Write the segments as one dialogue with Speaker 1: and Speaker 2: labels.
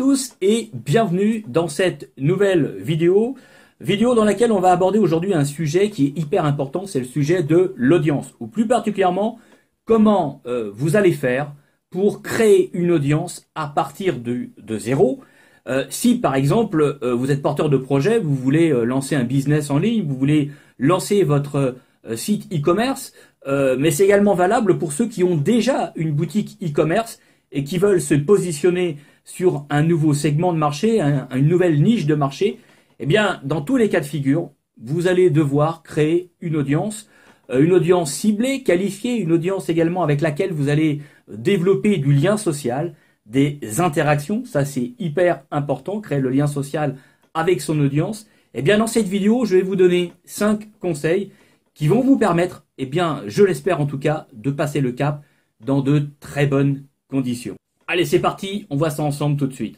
Speaker 1: tous et bienvenue dans cette nouvelle vidéo. Vidéo dans laquelle on va aborder aujourd'hui un sujet qui est hyper important, c'est le sujet de l'audience. Ou plus particulièrement, comment euh, vous allez faire pour créer une audience à partir de, zéro. Euh, si par exemple euh, vous êtes porteur de projet, vous voulez lancer un business en ligne, vous voulez lancer votre site e-commerce, mais c'est également valable pour ceux qui ont déjà une boutique e-commerce et qui veulent se positionner sur un nouveau segment de marché, une nouvelle niche de marché, eh bien, dans tous les cas de figure, vous allez devoir créer une audience, euh, une audience ciblée, qualifiée, une audience également avec laquelle vous allez développer du lien social, des interactions, ça c'est hyper important, créer le lien social avec son audience. Eh bien, dans cette vidéo, je vais vous donner 5 conseils qui vont vous permettre, eh bien, je l'espère en tout cas, de passer le cap dans de très bonnes conditions. Allez, c'est parti, on voit ça ensemble tout de suite.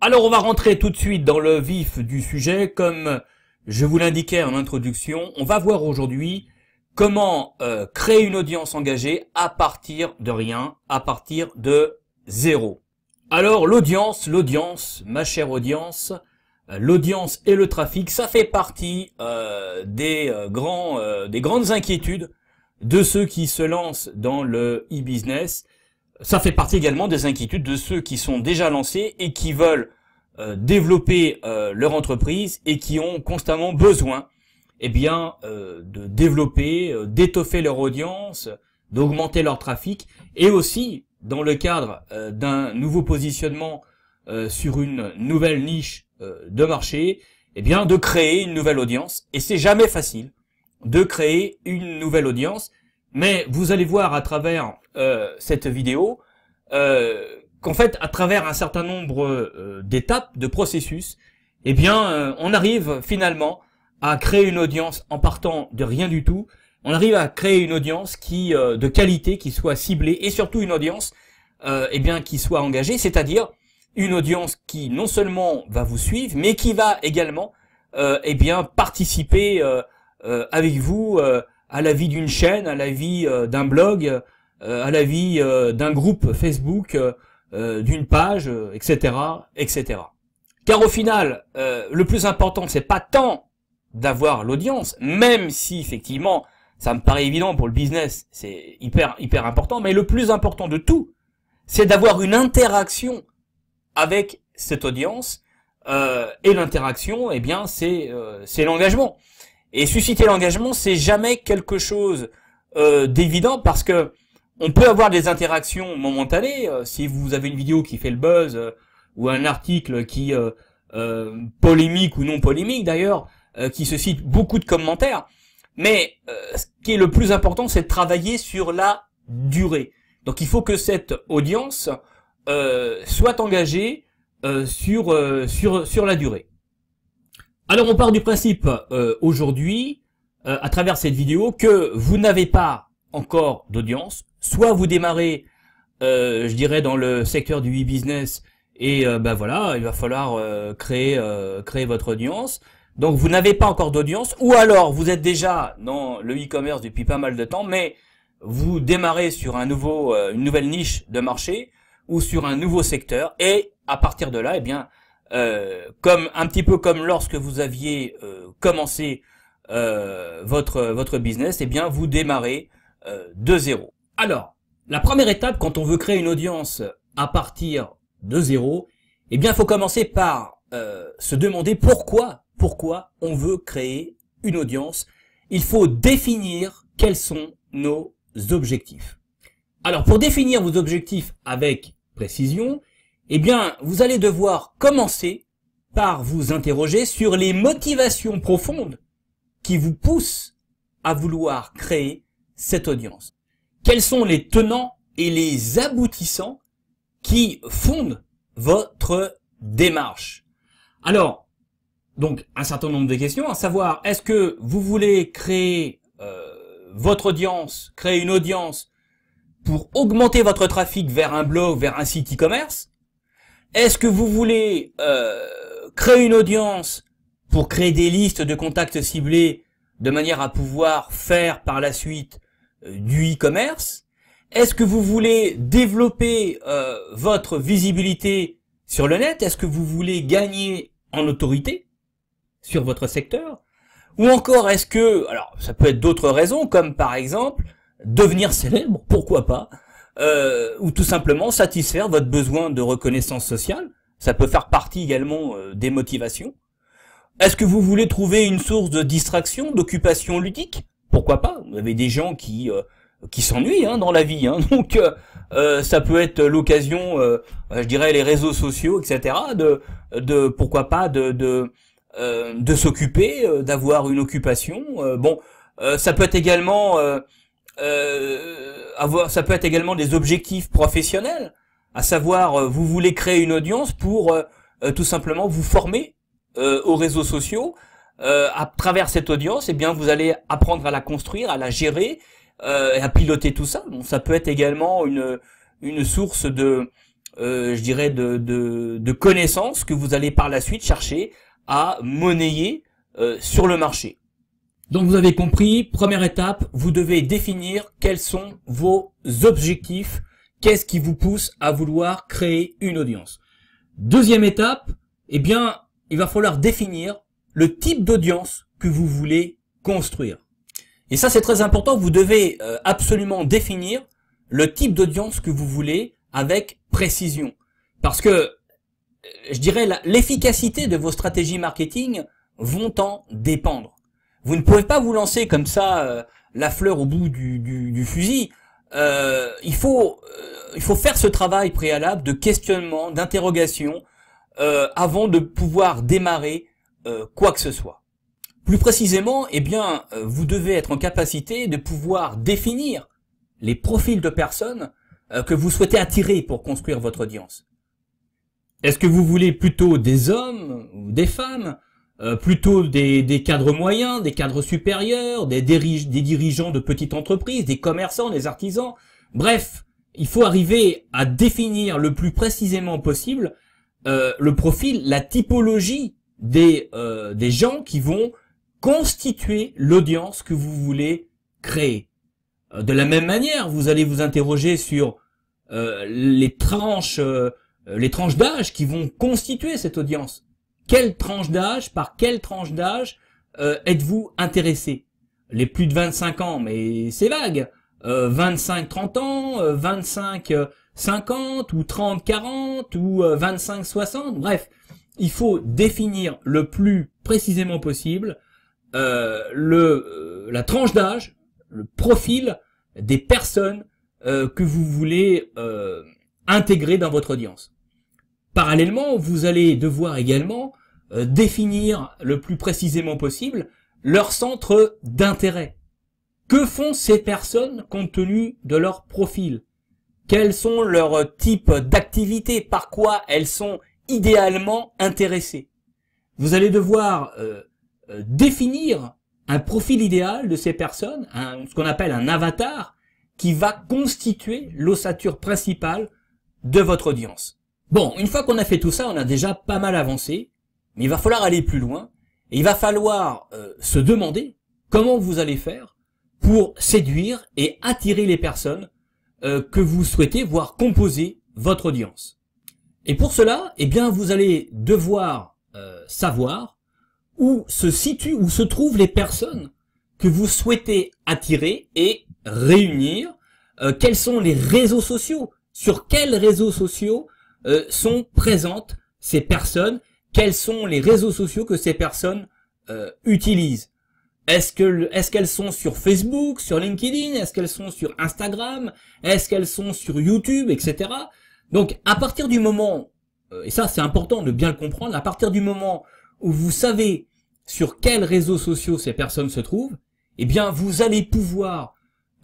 Speaker 1: Alors on va rentrer tout de suite dans le vif du sujet. Comme je vous l'indiquais en introduction, on va voir aujourd'hui comment euh, créer une audience engagée à partir de rien, à partir de zéro. Alors l'audience, l'audience, ma chère audience, l'audience et le trafic, ça fait partie euh, des, euh, grands, euh, des grandes inquiétudes de ceux qui se lancent dans le e-business. Ça fait partie également des inquiétudes de ceux qui sont déjà lancés et qui veulent développer leur entreprise et qui ont constamment besoin eh bien, de développer, d'étoffer leur audience, d'augmenter leur trafic et aussi, dans le cadre d'un nouveau positionnement euh, sur une nouvelle niche euh, de marché, et eh bien de créer une nouvelle audience. Et c'est jamais facile de créer une nouvelle audience, mais vous allez voir à travers euh, cette vidéo qu'en fait, à travers un certain nombre d'étapes, de processus, et eh bien, on arrive finalement à créer une audience en partant de rien du tout. On arrive à créer une audience qui de qualité, qui soit ciblée, et surtout une audience, et eh bien, qui soit engagée, c'est-à-dire une audience qui non seulement va vous suivre, mais qui va également euh, eh bien participer euh, euh, avec vous euh, à la vie d'une chaîne, à la vie d'un blog, à la vie d'un groupe Facebook, d'une page, etc., etc. Car au final, le plus important, c'est pas tant d'avoir l'audience, même si effectivement, ça me paraît évident pour le business, c'est hyper hyper important, mais le plus important de tout, c'est d'avoir une interaction avec cette audience euh, et l'interaction, eh bien euh, c'est l'engagement. Et susciter l'engagement, c'est jamais quelque chose euh, d'évident parce que on peut avoir des interactions momentanées. si vous avez une vidéo qui fait le buzz ou un article qui polémique ou non polémique d'ailleurs, qui suscite beaucoup de commentaires. Mais ce qui est le plus important, c'est de travailler sur la durée. Donc il faut que cette audience euh, soit engagé euh, sur, euh, sur, sur la durée. Alors on part du principe aujourd'hui, à travers cette vidéo, que vous n'avez pas encore d'audience, soit vous démarrez, je dirais, dans le secteur du e-business, et ben voilà, il va falloir créer, créer votre audience. Donc vous n'avez pas encore d'audience, ou alors vous êtes déjà dans le e-commerce depuis pas mal de temps, mais vous démarrez sur un nouveau, une nouvelle niche de marché, ou sur un nouveau secteur. Et à partir de là, eh bien, euh, comme un petit peu comme lorsque vous aviez euh, commencé euh, votre votre business, et eh bien, vous démarrez de zéro. Alors, la première étape quand on veut créer une audience à partir de zéro, eh bien, faut commencer par se demander pourquoi pourquoi on veut créer une audience. Il faut définir quels sont nos objectifs. Alors, pour définir vos objectifs avec et eh bien, vous allez devoir commencer par vous interroger sur les motivations profondes qui vous poussent à vouloir créer cette audience. Quels sont les tenants et les aboutissants qui fondent votre démarche Alors, donc un certain nombre de questions, à savoir, est-ce que vous voulez créer euh, votre audience, créer une audience pour augmenter votre trafic vers un blog, vers un site e-commerce Est-ce que vous voulez euh, créer une audience pour créer des listes de contacts ciblés de manière à pouvoir faire par la suite euh, du e-commerce Est-ce que vous voulez développer euh, votre visibilité sur le net Est-ce que vous voulez gagner en autorité sur votre secteur Ou encore est-ce que, alors ça peut être d'autres raisons, comme par exemple devenir célèbre, pourquoi pas, euh, ou tout simplement satisfaire votre besoin de reconnaissance sociale. Ça peut faire partie également euh, des motivations. Est-ce que vous voulez trouver une source de distraction, d'occupation ludique Pourquoi pas Vous avez des gens qui euh, qui s'ennuient hein, dans la vie, hein. donc ça peut être l'occasion, je dirais, les réseaux sociaux, etc. De de pourquoi pas de de, de s'occuper, d'avoir une occupation. bon, ça peut être également euh, avoir, ça peut être également des objectifs professionnels, à savoir euh, vous voulez créer une audience pour euh, tout simplement vous former aux réseaux sociaux. à travers cette audience, et eh bien vous allez apprendre à la construire, à la gérer et à piloter tout ça. Donc ça peut être également une source de je dirais de connaissances que vous allez par la suite chercher à monnayer sur le marché. Donc vous avez compris, première étape, vous devez définir quels sont vos objectifs, qu'est-ce qui vous pousse à vouloir créer une audience. Deuxième étape, eh bien, il va falloir définir le type d'audience que vous voulez construire. Et ça c'est très important, vous devez euh, absolument définir le type d'audience que vous voulez avec précision. Parce que, euh, je dirais, l'efficacité de vos stratégies marketing vont en dépendre. Vous ne pouvez pas vous lancer comme ça euh, la fleur au bout du, fusil. Euh, il faut euh, il faut faire ce travail préalable de questionnement, d'interrogation avant de pouvoir démarrer quoi que ce soit. Plus précisément, eh bien, vous devez être en capacité de pouvoir définir les profils de personnes que vous souhaitez attirer pour construire votre audience. Est-ce que vous voulez plutôt des hommes ou des femmes euh, plutôt des, cadres moyens, des cadres supérieurs, des, des dirigeants de petites entreprises, des commerçants, des artisans. Bref, il faut arriver à définir le plus précisément possible euh, le profil, la typologie des, euh, des gens qui vont constituer l'audience que vous voulez créer. De la même manière, vous allez vous interroger sur les tranches, les tranches d'âge qui vont constituer cette audience quelle tranche d'âge, par quelle tranche d'âge euh, êtes-vous intéressé Les plus de 25 ans, mais c'est vague. 25-30 euh, ans, 25-50 euh, ou 30-40 ou 25-60, bref, il faut définir le plus précisément possible le, la tranche d'âge, le profil des personnes que vous voulez intégrer dans votre audience. Parallèlement, vous allez devoir également euh, définir le plus précisément possible leur centre d'intérêt. Que font ces personnes compte tenu de leur profil Quels sont leurs types d'activités Par quoi elles sont idéalement intéressées Vous allez devoir euh, euh, définir un profil idéal de ces personnes, ce qu'on appelle un avatar, qui va constituer l'ossature principale de votre audience. Bon, une fois qu'on a fait tout ça, on a déjà pas mal avancé. Mais il va falloir aller plus loin et il va falloir euh, se demander comment vous allez faire pour séduire et attirer les personnes euh, que vous souhaitez voir composer votre audience. Et pour cela, eh bien, vous allez devoir euh, savoir où se situent, où se trouvent les personnes que vous souhaitez attirer et réunir. quels sont les réseaux sociaux Sur quels réseaux sociaux sont présentes ces personnes quels sont les réseaux sociaux que ces personnes euh, utilisent. Est-ce qu'elles est qu'elles sont sur Facebook, sur LinkedIn, est-ce qu'elles sont sur Instagram, est-ce qu'elles sont sur YouTube, etc. Donc à partir du moment, euh, et ça c'est important de bien le comprendre, à partir du moment où vous savez sur quels réseaux sociaux ces personnes se trouvent, eh bien vous allez pouvoir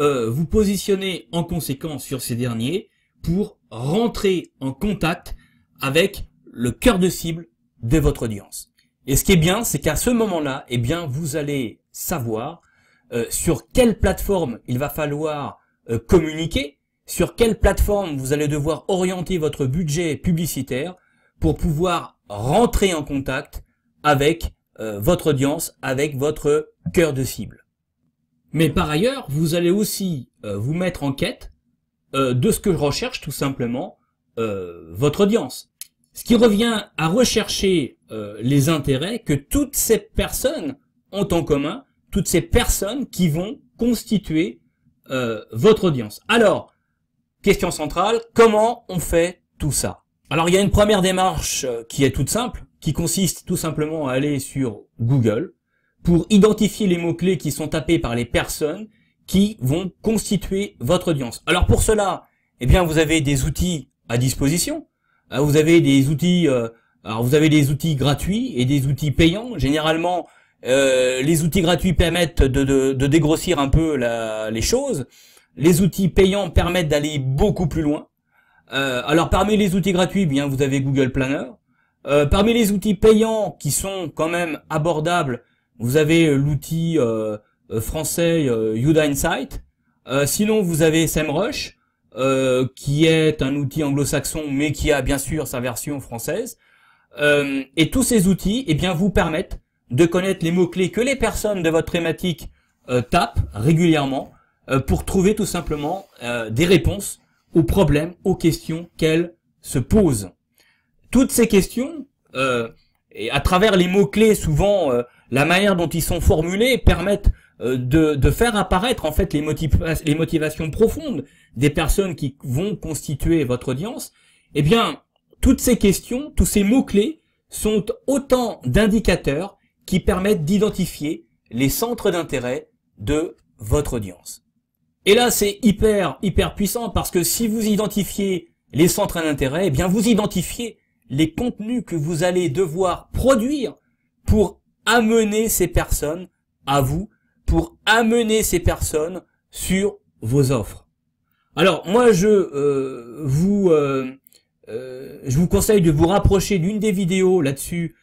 Speaker 1: euh, vous positionner en conséquence sur ces derniers pour rentrer en contact avec le cœur de cible de votre audience. Et ce qui est bien, c'est qu'à ce moment-là, eh bien, vous allez savoir euh, sur quelle plateforme il va falloir euh, communiquer, sur quelle plateforme vous allez devoir orienter votre budget publicitaire pour pouvoir rentrer en contact avec euh, votre audience, avec votre cœur de cible. Mais par ailleurs, vous allez aussi vous mettre en quête de ce que je recherche tout simplement votre audience. Ce qui revient à rechercher euh, les intérêts que toutes ces personnes ont en commun, toutes ces personnes qui vont constituer euh, votre audience. Alors, question centrale, comment on fait tout ça Alors, il y a une première démarche euh, qui est toute simple, qui consiste tout simplement à aller sur Google pour identifier les mots-clés qui sont tapés par les personnes qui vont constituer votre audience. Alors pour cela, eh bien, vous avez des outils à disposition. Hein, vous avez des outils, euh, alors vous avez des outils gratuits et des outils payants. Généralement, euh, les outils gratuits permettent de, de, de dégrossir un peu les choses. Les outils payants permettent d'aller beaucoup plus loin. Euh, alors parmi les outils gratuits, eh bien vous avez Google Planner. parmi les outils payants qui sont quand même abordables, vous avez l'outil français Yuda Insight. sinon, vous avez SEMrush. Euh, qui est un outil anglo-saxon, mais qui a bien sûr sa version française. Euh, et tous ces outils, eh bien, vous permettent de connaître les mots-clés que les personnes de votre thématique euh, tapent régulièrement euh, pour trouver tout simplement des réponses aux problèmes, aux questions qu'elles se posent. Toutes ces questions, et à travers les mots-clés, souvent la manière dont ils sont formulés, permettent euh, de, faire apparaître en fait les, les, motivations profondes des personnes qui vont constituer votre audience, eh bien, toutes ces questions, tous ces mots-clés sont autant d'indicateurs qui permettent d'identifier les centres d'intérêt de votre audience. Et là, c'est hyper, hyper puissant parce que si vous identifiez les centres d'intérêt, eh bien, vous identifiez les contenus que vous allez devoir produire pour amener ces personnes à vous pour amener ces personnes sur vos offres. Alors moi je euh, vous euh, euh, je vous conseille de vous rapprocher d'une des vidéos là-dessus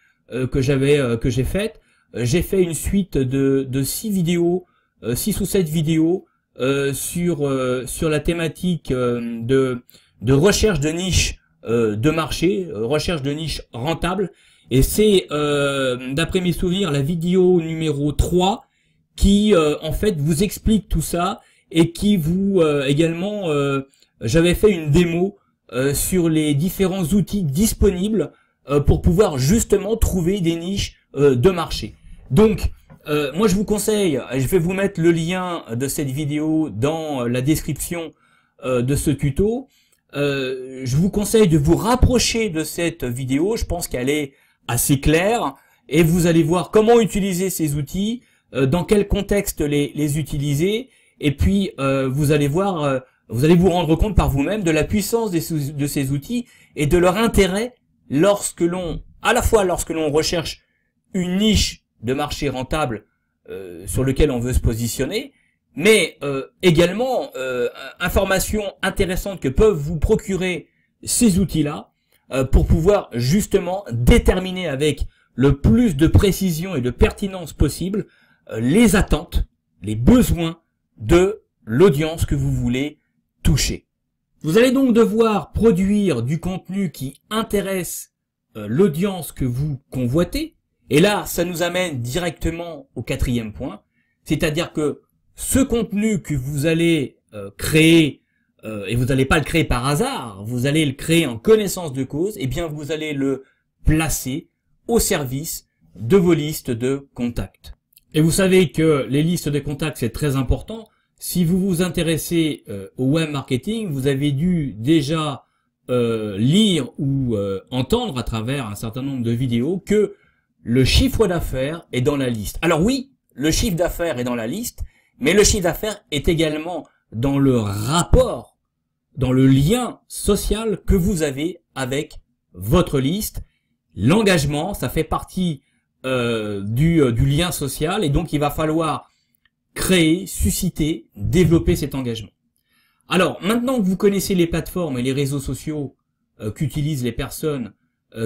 Speaker 1: que j'avais que j'ai faite. J'ai fait une suite de de six vidéos, six ou sept vidéos sur sur la thématique de de recherche de niche de marché, recherche de niche rentable et c'est d'après mes souvenirs la vidéo numéro 3 qui euh, en fait vous explique tout ça et qui vous euh, également euh, j'avais fait une démo sur les différents outils disponibles pour pouvoir justement trouver des niches de marché. Donc moi je vous conseille, je vais vous mettre le lien de cette vidéo dans la description de ce tuto. je vous conseille de vous rapprocher de cette vidéo. Je pense qu'elle est assez claire et vous allez voir comment utiliser ces outils euh, dans quel contexte les, utiliser, et puis euh, vous allez voir, euh, vous allez vous rendre compte par vous-même de la puissance de ces outils et de leur intérêt lorsque l'on, à la fois lorsque l'on recherche une niche de marché rentable sur lequel on veut se positionner, mais également informations intéressantes que peuvent vous procurer ces outils-là pour pouvoir justement déterminer avec le plus de précision et de pertinence possible euh, les attentes, les besoins de l'audience que vous voulez toucher. Vous allez donc devoir produire du contenu qui intéresse euh, l'audience que vous convoitez. Et là, ça nous amène directement au quatrième point, c'est-à-dire que ce contenu que vous allez euh, créer, et vous n'allez pas le créer par hasard, vous allez le créer en connaissance de cause, et eh bien vous allez le placer au service de vos listes de contacts. Et vous savez que les listes de contacts, c'est très important. Si vous vous intéressez euh, au web marketing, vous avez dû déjà euh, lire ou euh, entendre à travers un certain nombre de vidéos que le chiffre d'affaires est dans la liste. Alors oui, le chiffre d'affaires est dans la liste, mais le chiffre d'affaires est également dans le rapport, dans le lien social que vous avez avec votre liste. L'engagement, ça fait partie euh, euh, du, lien social, et donc il va falloir créer, susciter, développer cet engagement. Alors, maintenant que vous connaissez les plateformes et les réseaux sociaux euh, qu'utilisent les personnes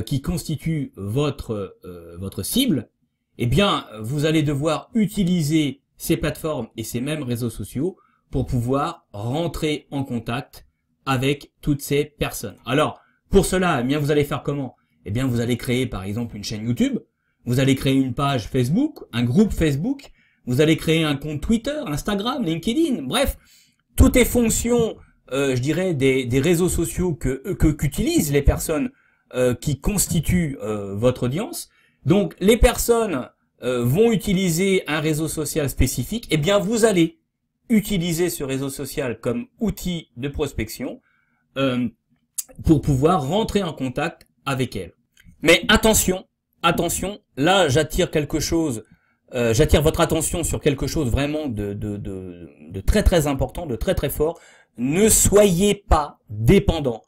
Speaker 1: qui constituent votre, votre cible, eh bien, vous allez devoir utiliser ces plateformes et ces mêmes réseaux sociaux pour pouvoir rentrer en contact avec toutes ces personnes. Alors, pour cela, eh bien, vous allez faire comment Eh bien, vous allez créer, par exemple, une chaîne YouTube vous allez créer une page Facebook, un groupe Facebook, vous allez créer un compte Twitter, Instagram, LinkedIn, bref, tout est fonction, euh, je dirais, des, réseaux sociaux que euh, qu'utilisent les personnes euh, qui constituent votre audience. Donc, les personnes vont utiliser un réseau social spécifique. Eh bien, vous allez utiliser ce réseau social comme outil de prospection pour pouvoir rentrer en contact avec elles. Mais attention, attention, là j'attire quelque chose, euh, j'attire votre attention sur quelque chose vraiment de, de, de, très très important, de très très fort. Ne soyez pas dépendant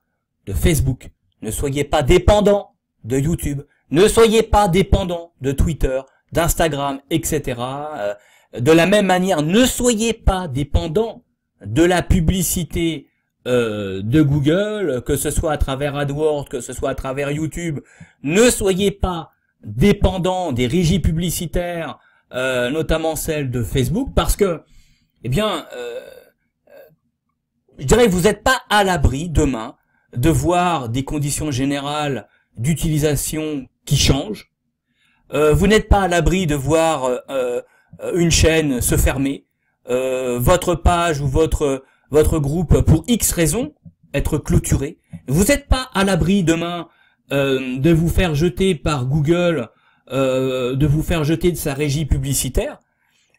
Speaker 1: de Facebook, ne soyez pas dépendant de YouTube, ne soyez pas dépendant de Twitter, d'Instagram, etc. Euh, de la même manière, ne soyez pas dépendant de la publicité euh, de Google, que ce soit à travers AdWords, que ce soit à travers YouTube. Ne soyez pas dépendant des régies publicitaires, euh, notamment celle de Facebook, parce que, eh bien, euh, euh, je dirais que vous n'êtes pas à l'abri demain de voir des conditions générales d'utilisation qui changent. vous n'êtes pas à l'abri de voir une chaîne se fermer, votre page ou votre votre groupe pour X raisons être clôturé. Vous n'êtes pas à l'abri demain euh, de vous faire jeter par Google, euh, de vous faire jeter de sa régie publicitaire.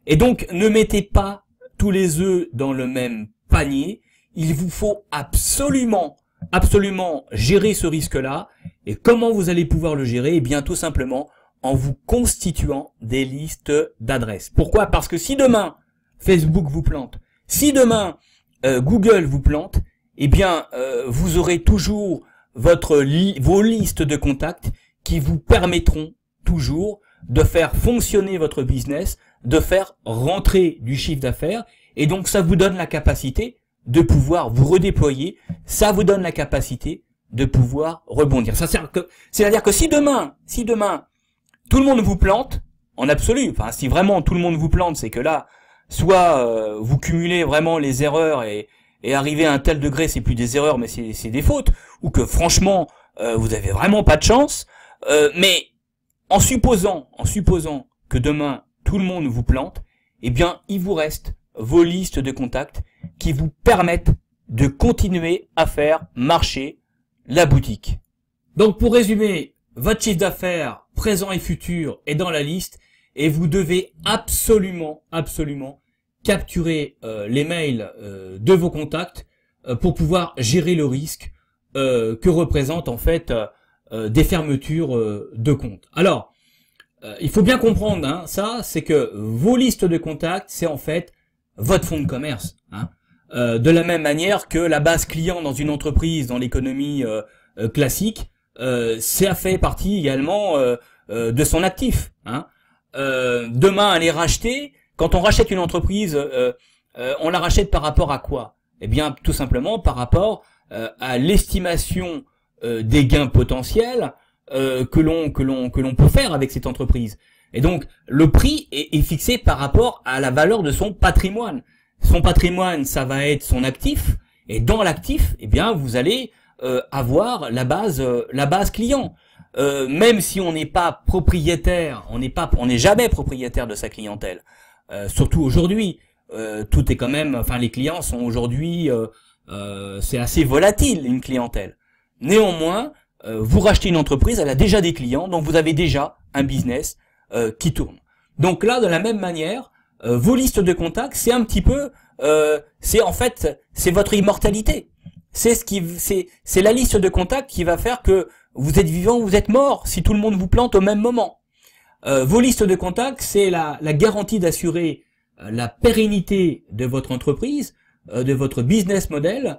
Speaker 1: Et donc, ne mettez pas tous les œufs dans le même panier. Il vous faut absolument, absolument gérer ce risque-là. Et comment vous allez pouvoir le gérer Eh bien, tout simplement en vous constituant des listes d'adresses. Pourquoi Parce que si demain Facebook vous plante, si demain euh, Google vous plante, eh bien, vous aurez toujours votre li vos listes de contacts qui vous permettront toujours de faire fonctionner votre business, de faire rentrer du chiffre d'affaires. Et donc, ça vous donne la capacité de pouvoir vous redéployer. Ça vous donne la capacité de pouvoir rebondir. ça C'est-à-dire que si demain, si demain, tout le monde vous plante, en absolu, enfin, si vraiment tout le monde vous plante, c'est que là, soit euh, vous cumulez vraiment les erreurs et, et arriver à un tel degré, c'est plus des erreurs, mais c'est des fautes, ou que franchement, euh, vous avez vraiment pas de chance. Euh, mais en supposant, en supposant que demain tout le monde vous plante, eh bien, il vous reste vos listes de contacts qui vous permettent de continuer à faire marcher la boutique. Donc, pour résumer, votre chiffre d'affaires présent et futur est dans la liste et vous devez absolument, absolument capturer euh, les mails euh, de vos contacts euh, pour pouvoir gérer le risque que représente en fait des fermetures de comptes. Alors, il faut bien comprendre hein, ça, c'est que vos listes de contacts, c'est en fait votre fonds de commerce. Hein. de la même manière que la base client dans une entreprise, dans l'économie euh, euh, classique, ça fait partie également de son actif. Hein. demain, aller racheter, quand on rachète une entreprise, euh, euh, on la rachète par rapport à quoi Eh bien, tout simplement par rapport euh, à l'estimation des gains potentiels que l'on que l'on que l'on peut faire avec cette entreprise. Et donc, le prix est, fixé par rapport à la valeur de son patrimoine. Son patrimoine, ça va être son actif, et dans l'actif, eh bien, vous allez avoir la base, la base client. même si on n'est pas propriétaire, on n'est pas, on n'est jamais propriétaire de sa clientèle. Euh, surtout aujourd'hui. Euh, tout est quand même, enfin les clients sont aujourd'hui, euh, c'est assez volatile une clientèle. Néanmoins, vous rachetez une entreprise, elle a déjà des clients, donc vous avez déjà un business qui tourne. Donc là, de la même manière, vos listes de contacts, c'est un petit peu, c'est en fait, c'est votre immortalité. C'est ce qui, c'est, c'est la liste de contacts qui va faire que vous êtes vivant, ou vous êtes mort, si tout le monde vous plante au même moment. Euh, vos listes de contacts, c'est la, garantie d'assurer euh, la pérennité de votre entreprise, euh, de votre business model,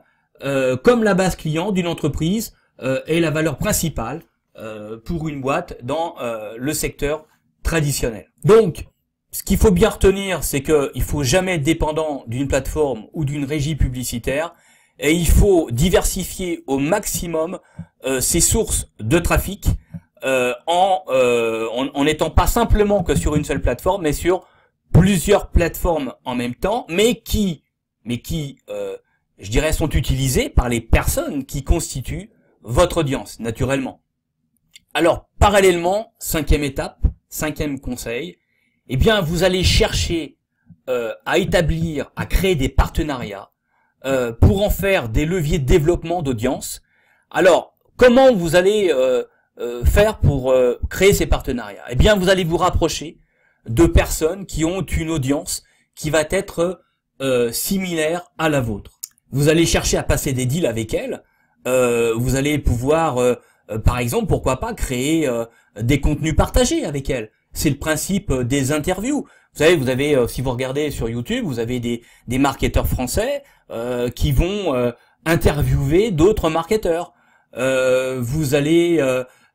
Speaker 1: comme la base client d'une entreprise est la valeur principale pour une boîte dans le secteur traditionnel. Donc, ce qu'il faut bien retenir, c'est qu'il faut jamais être dépendant d'une plateforme ou d'une régie publicitaire et il faut diversifier au maximum ses sources de trafic euh, euh, en, en n'étant pas simplement que sur une seule plateforme, mais sur plusieurs plateformes en même temps, mais qui, mais qui, euh, je dirais, sont utilisées par les personnes qui constituent votre audience, naturellement. Alors, parallèlement, cinquième étape, cinquième conseil, eh bien, vous allez chercher à établir, à créer des partenariats pour en faire des leviers de développement d'audience. Alors, comment vous allez euh, faire pour euh, créer ces partenariats Eh bien, vous allez vous rapprocher de personnes qui ont une audience qui va être euh, similaire à la vôtre. Vous allez chercher à passer des deals avec elles. vous allez pouvoir, par exemple, pourquoi pas créer des contenus partagés avec elles. C'est le principe des interviews. Vous savez, vous avez, si vous regardez sur YouTube, vous avez des, des marketeurs français qui vont interviewer d'autres marketeurs. vous allez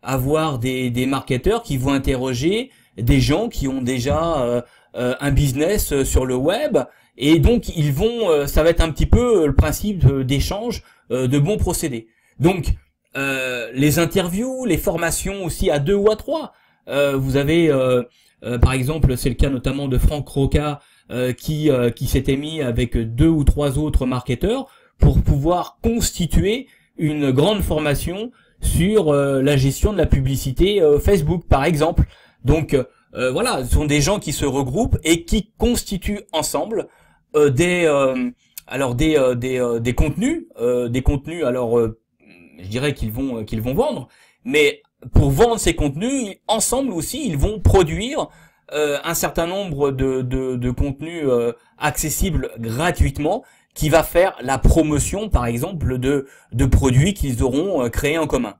Speaker 1: avoir des, des marketeurs qui vont interroger des gens qui ont déjà euh, euh, un business euh, sur le web et donc ils vont ça va être un petit peu le principe d'échange de bons procédés donc les interviews les formations aussi à deux ou à trois vous avez par exemple c'est le cas notamment de Franck Roca qui qui s'était mis avec deux ou trois autres marketeurs pour pouvoir constituer une grande formation sur euh, la gestion de la publicité euh, Facebook par exemple. Donc euh, voilà, ce sont des gens qui se regroupent et qui constituent ensemble des alors des des, contenus, des contenus alors je dirais qu'ils vont qu'ils vont vendre, mais pour vendre ces contenus, ensemble aussi, ils vont produire un certain nombre de, de, contenus accessibles gratuitement qui va faire la promotion, par exemple, de, de produits qu'ils auront euh, créés en commun.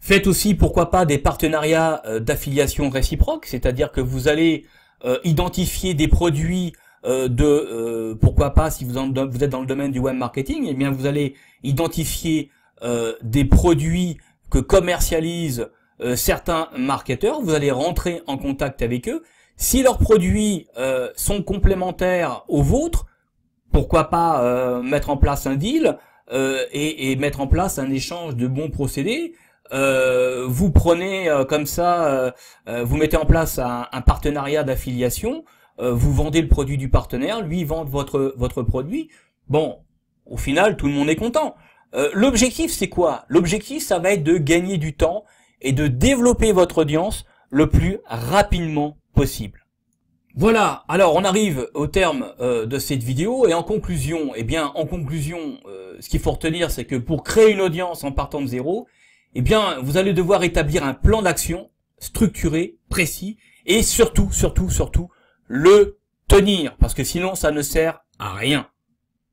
Speaker 1: Faites aussi, pourquoi pas, des partenariats euh, d'affiliation réciproque, c'est-à-dire que vous allez euh, identifier des produits de, pourquoi pas, si vous, vous, êtes dans le domaine du web marketing, eh bien vous allez identifier des produits que commercialisent certains marketeurs, vous allez rentrer en contact avec eux. Si leurs produits sont complémentaires aux vôtres, pourquoi pas euh, mettre en place un deal euh, et, mettre en place un échange de bons procédés. Euh, vous prenez comme ça, vous mettez en place un, un partenariat d'affiliation, vous vendez le produit du partenaire, lui vend votre votre produit. Bon, au final, tout le monde est content. L'objectif, c'est quoi L'objectif, ça va être de gagner du temps et de développer votre audience le plus rapidement possible. Voilà, alors on arrive au terme euh, de cette vidéo et en conclusion, eh bien en conclusion, euh, ce qu'il faut retenir c'est que pour créer une audience en partant de zéro, eh bien vous allez devoir établir un plan d'action structuré, précis et surtout, surtout, surtout le tenir parce que sinon ça ne sert à rien.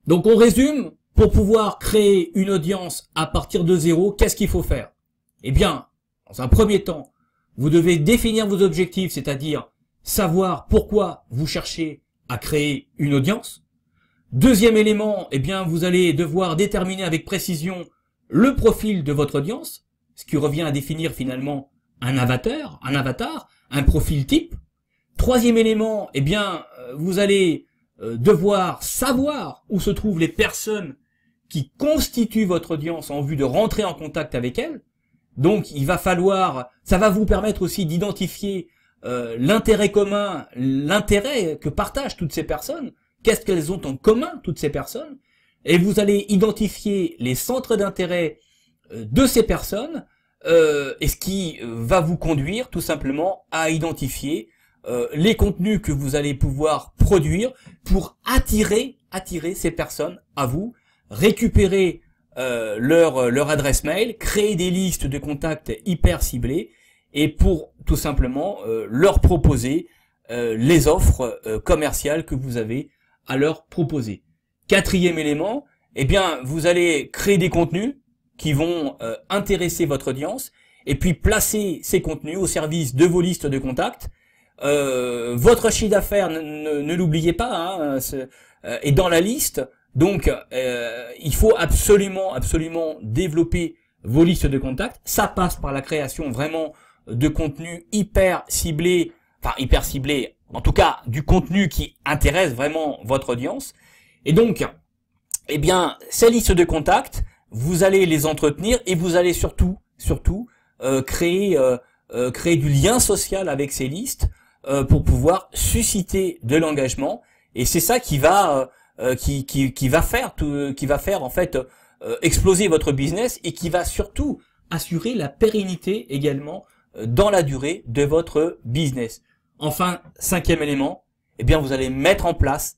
Speaker 1: Donc on résume, pour pouvoir créer une audience à partir de zéro, qu'est-ce qu'il faut faire Eh bien, dans un premier temps, vous devez définir vos objectifs, c'est-à-dire savoir pourquoi vous cherchez à créer une audience. Deuxième élément, et eh bien, vous allez devoir déterminer avec précision le profil de votre audience, ce qui revient à définir finalement un avatar, un avatar, un profil type. Troisième élément, et eh bien, euh, vous allez euh, devoir savoir où se trouvent les personnes qui constituent votre audience en vue de rentrer en contact avec elles. Donc, il va falloir, ça va vous permettre aussi d'identifier euh, l'intérêt commun, l'intérêt que partagent toutes ces personnes, qu'est-ce qu'elles ont en commun toutes ces personnes, et vous allez identifier les centres d'intérêt euh, de ces personnes, euh, et ce qui va vous conduire tout simplement à identifier les contenus que vous allez pouvoir produire pour attirer, attirer ces personnes à vous, récupérer leur, leur adresse mail, créer des listes de contacts hyper ciblées et pour tout simplement euh, leur proposer euh, les offres euh, commerciales que vous avez à leur proposer. Quatrième élément, eh bien, vous allez créer des contenus qui vont intéresser votre audience et puis placer ces contenus au service de vos listes de contacts. votre chiffre d'affaires, ne, l'oubliez pas, hein, est, est, dans la liste. Donc, il faut absolument, absolument développer vos listes de contacts. Ça passe par la création vraiment de contenu hyper ciblé, enfin hyper ciblé, en tout cas du contenu qui intéresse vraiment votre audience. Et donc, eh bien, ces listes de contacts, vous allez les entretenir et vous allez surtout, surtout, euh, créer, euh, euh, créer du lien social avec ces listes pour pouvoir susciter de l'engagement. Et c'est ça qui va, qui, qui, va faire, qui va faire en fait exploser votre business et qui va surtout assurer la pérennité également dans la durée de votre business. Enfin, cinquième élément, eh bien vous allez mettre en place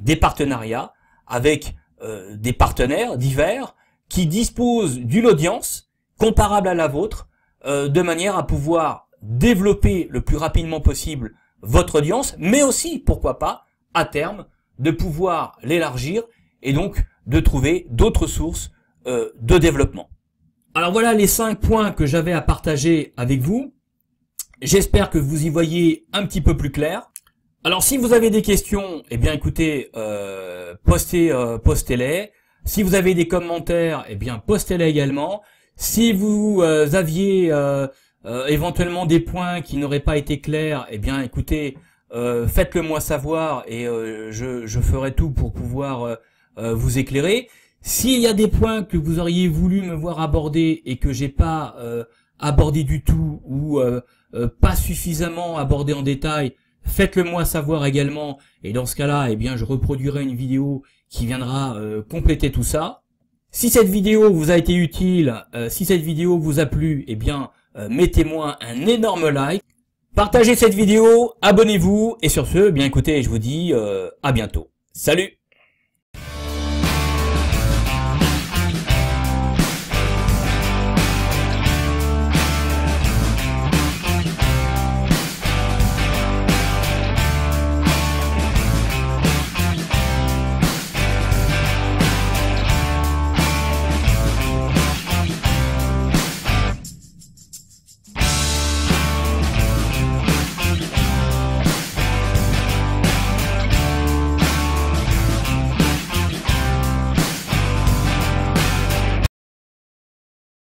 Speaker 1: des partenariats avec euh, des partenaires divers qui disposent d'une audience comparable à la vôtre euh, de manière à pouvoir développer le plus rapidement possible votre audience, mais aussi, pourquoi pas, à terme, de pouvoir l'élargir et donc de trouver d'autres sources euh, de développement. Alors voilà les cinq points que j'avais à partager avec vous. J'espère que vous y voyez un petit peu plus clair. Alors si vous avez des questions, eh bien écoutez, euh, postez, euh, postez-les. Si vous avez des commentaires, eh bien postez-les également. Si vous euh, aviez éventuellement des points qui n'auraient pas été clairs, eh bien écoutez, faites-le moi savoir et je, ferai tout pour pouvoir vous éclairer. S'il y a des points que vous auriez voulu me voir aborder et que j'ai pas euh, abordé du tout ou euh, euh, pas suffisamment abordé en détail, faites-le moi savoir également. Et dans ce cas-là, eh bien, je reproduirai une vidéo qui viendra compléter tout ça. Si cette vidéo vous a été utile, si cette vidéo vous a plu, eh bien, mettez-moi un énorme like. Partagez cette vidéo, abonnez-vous et sur ce, eh bien écoutez, je vous dis à bientôt. Salut